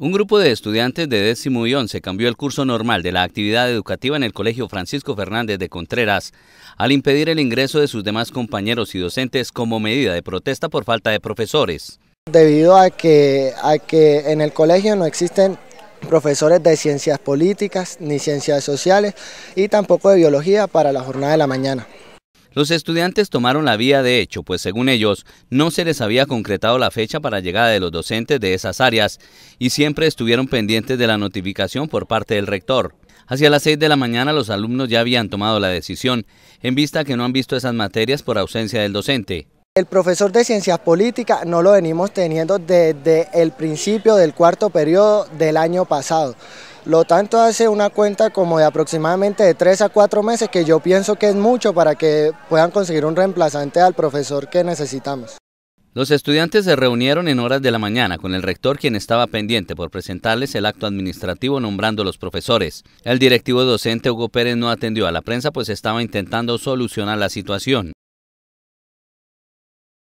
Un grupo de estudiantes de décimo y once cambió el curso normal de la actividad educativa en el Colegio Francisco Fernández de Contreras al impedir el ingreso de sus demás compañeros y docentes como medida de protesta por falta de profesores. Debido a que, a que en el colegio no existen profesores de ciencias políticas ni ciencias sociales y tampoco de biología para la jornada de la mañana. Los estudiantes tomaron la vía de hecho, pues según ellos no se les había concretado la fecha para llegada de los docentes de esas áreas y siempre estuvieron pendientes de la notificación por parte del rector. Hacia las 6 de la mañana los alumnos ya habían tomado la decisión, en vista que no han visto esas materias por ausencia del docente. El profesor de ciencias políticas no lo venimos teniendo desde el principio del cuarto periodo del año pasado. Lo tanto hace una cuenta como de aproximadamente de tres a cuatro meses, que yo pienso que es mucho para que puedan conseguir un reemplazante al profesor que necesitamos. Los estudiantes se reunieron en horas de la mañana con el rector quien estaba pendiente por presentarles el acto administrativo nombrando los profesores. El directivo docente Hugo Pérez no atendió a la prensa pues estaba intentando solucionar la situación.